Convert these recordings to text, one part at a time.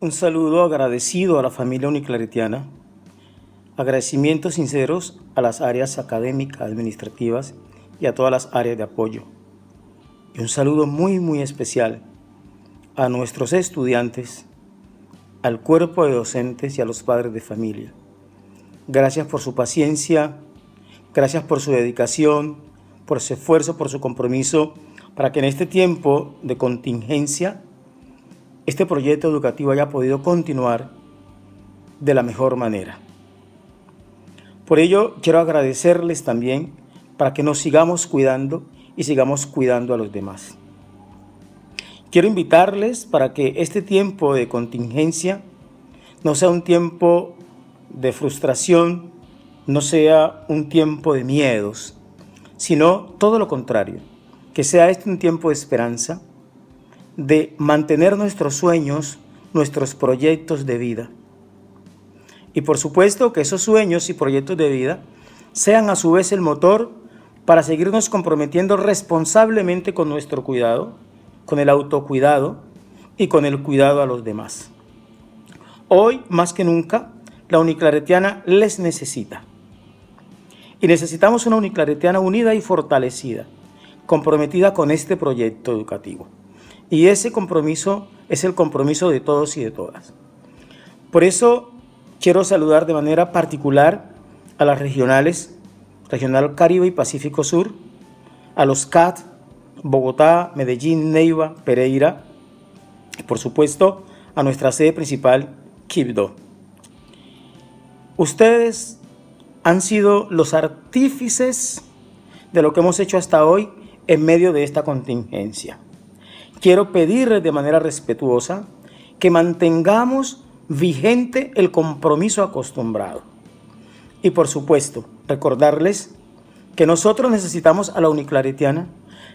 Un saludo agradecido a la familia uniclaritiana, Agradecimientos sinceros a las áreas académicas, administrativas y a todas las áreas de apoyo. Y un saludo muy, muy especial a nuestros estudiantes, al cuerpo de docentes y a los padres de familia. Gracias por su paciencia, gracias por su dedicación, por su esfuerzo, por su compromiso, para que en este tiempo de contingencia este proyecto educativo haya podido continuar de la mejor manera. Por ello, quiero agradecerles también para que nos sigamos cuidando y sigamos cuidando a los demás. Quiero invitarles para que este tiempo de contingencia no sea un tiempo de frustración, no sea un tiempo de miedos, sino todo lo contrario, que sea este un tiempo de esperanza, de mantener nuestros sueños, nuestros proyectos de vida. Y por supuesto que esos sueños y proyectos de vida sean a su vez el motor para seguirnos comprometiendo responsablemente con nuestro cuidado, con el autocuidado y con el cuidado a los demás. Hoy, más que nunca, la uniclaretiana les necesita. Y necesitamos una uniclaretiana unida y fortalecida, comprometida con este proyecto educativo. Y ese compromiso es el compromiso de todos y de todas. Por eso quiero saludar de manera particular a las regionales, Regional Caribe y Pacífico Sur, a los CAT, Bogotá, Medellín, Neiva, Pereira, y por supuesto a nuestra sede principal, Quibdó. Ustedes han sido los artífices de lo que hemos hecho hasta hoy en medio de esta contingencia quiero pedirles de manera respetuosa que mantengamos vigente el compromiso acostumbrado. Y por supuesto, recordarles que nosotros necesitamos a la uniclaretiana,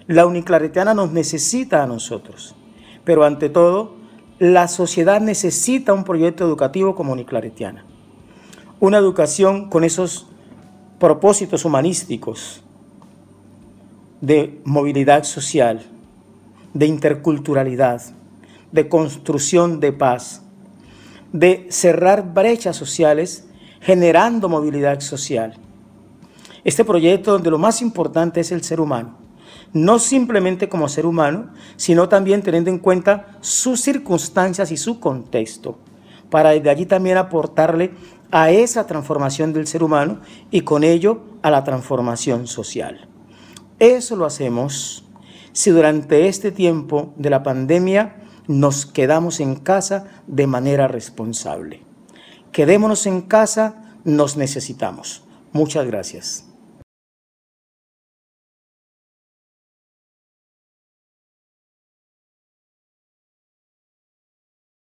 la uniclaretiana nos necesita a nosotros, pero ante todo, la sociedad necesita un proyecto educativo como uniclaretiana. Una educación con esos propósitos humanísticos de movilidad social, de interculturalidad, de construcción de paz, de cerrar brechas sociales generando movilidad social. Este proyecto donde lo más importante es el ser humano, no simplemente como ser humano, sino también teniendo en cuenta sus circunstancias y su contexto, para desde allí también aportarle a esa transformación del ser humano y con ello a la transformación social. Eso lo hacemos si durante este tiempo de la pandemia nos quedamos en casa de manera responsable. Quedémonos en casa, nos necesitamos. Muchas gracias.